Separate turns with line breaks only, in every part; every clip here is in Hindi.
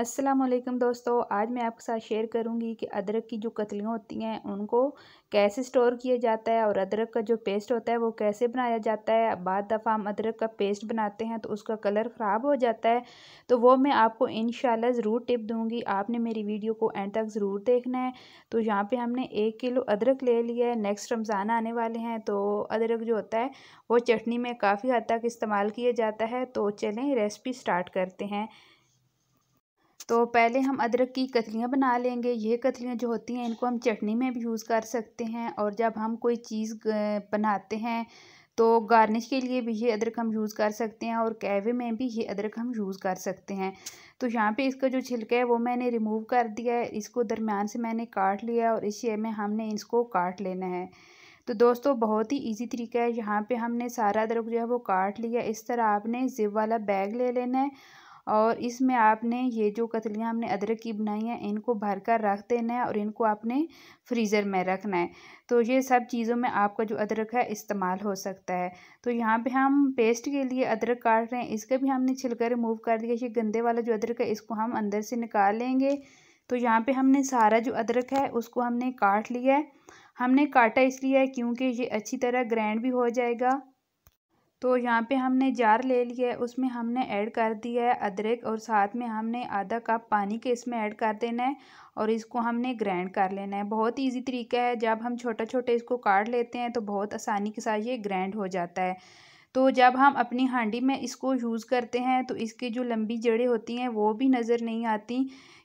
असलम दोस्तों आज मैं आपके साथ शेयर करूंगी कि अदरक की जो कतलियाँ होती हैं उनको कैसे स्टोर किया जाता है और अदरक का जो पेस्ट होता है वो कैसे बनाया जाता है बाद दफ़ा हम अदरक का पेस्ट बनाते हैं तो उसका कलर ख़राब हो जाता है तो वो मैं आपको इन ज़रूर टिप दूँगी आपने मेरी वीडियो को एंड तक ज़रूर देखना है तो यहाँ पर हमने एक किलो अदरक ले लिया है नेक्स्ट रमज़ान आने वाले हैं तो अदरक जो होता है वो चटनी में काफ़ी हद तक इस्तेमाल किया जाता है तो चलें रेसिपी स्टार्ट करते हैं तो पहले हम अदरक की कतलियाँ बना लेंगे ये कतलियाँ जो होती हैं इनको हम चटनी में भी यूज़ कर सकते हैं और जब हम कोई चीज़ बनाते हैं तो गार्निश के लिए भी ये अदरक हम यूज़ कर सकते हैं और कैवे में भी ये अदरक हम यूज़ कर सकते हैं तो यहाँ पे इसका जो छिलका है वो मैंने रिमूव कर दिया है इसको दरमियान से मैंने काट लिया और इस में हमने इसको काट लेना है तो दोस्तों बहुत ही इजी तरीका है यहाँ पे हमने सारा अदरक जो है वो काट लिया इस तरह आपने जिप वाला बैग ले लेना है और इसमें आपने ये जो कतलियाँ हमने अदरक की बनाई हैं इनको भर कर रख देना है और इनको आपने फ्रीज़र में रखना है तो ये सब चीज़ों में आपका जो अदरक है इस्तेमाल हो सकता है तो यहाँ पे हम पेस्ट के लिए अदरक काट रहे हैं इसका भी हमने छिलका रिमूव कर दिया ये गंदे वाला जो अदरक है इसको हम अंदर से निकाल लेंगे तो यहाँ पर हमने सारा जो अदरक है उसको हमने काट लिया है हमने काटा इसलिए है क्योंकि ये अच्छी तरह ग्रैंड भी हो जाएगा तो यहाँ पे हमने जार ले लिया है उसमें हमने ऐड कर दिया है अदरक और साथ में हमने आधा कप पानी के इसमें ऐड कर देना है और इसको हमने ग्राइंड कर लेना है बहुत इजी तरीका है जब हम छोटा छोटे इसको काट लेते हैं तो बहुत आसानी के साथ ये ग्राइंड हो जाता है तो जब हम अपनी हांडी में इसको यूज़ करते हैं तो इसकी जो लंबी जड़ें होती हैं वो भी नज़र नहीं आती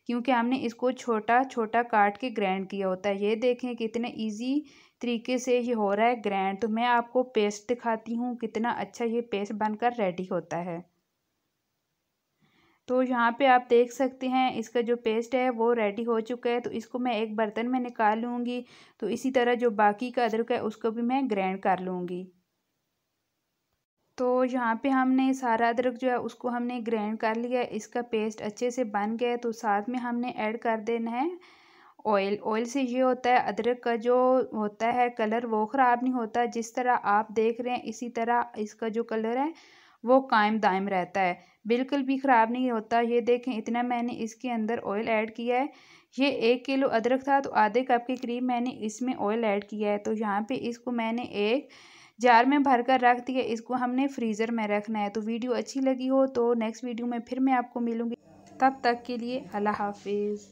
क्योंकि हमने इसको छोटा छोटा काट के ग्रैंड किया होता है ये देखें कितने इजी तरीके से ये हो रहा है ग्रैंड तो मैं आपको पेस्ट दिखाती हूँ कितना अच्छा ये पेस्ट बनकर रेडी होता है तो यहाँ पे आप देख सकते हैं इसका जो पेस्ट है वो रेडी हो चुका है तो इसको मैं एक बर्तन में निकाल लूँगी तो इसी तरह जो बाकी का अदरक है उसको भी मैं ग्रैंड कर लूँगी तो यहाँ पे हमने सारा अदरक जो है उसको हमने ग्रैंड कर लिया इसका पेस्ट अच्छे से बन गया तो साथ में हमने ऐड कर देना है ऑयल ऑयल से ये होता है अदरक का जो होता है कलर वो ख़राब नहीं होता जिस तरह आप देख रहे हैं इसी तरह इसका जो कलर है वो कायम दायम रहता है बिल्कुल भी ख़राब नहीं होता ये देखें इतना मैंने इसके अंदर ऑयल ऐड किया है ये एक किलो अदरक था तो आधे कप के करीब मैंने इसमें ऑयल ऐड किया है तो यहाँ पे इसको मैंने एक जार में भर कर रख दिया इसको हमने फ्रीज़र में रखना है तो वीडियो अच्छी लगी हो तो नेक्स्ट वीडियो में फिर मैं आपको मिलूँगी तब तक के लिए अल्लाह हाफिज़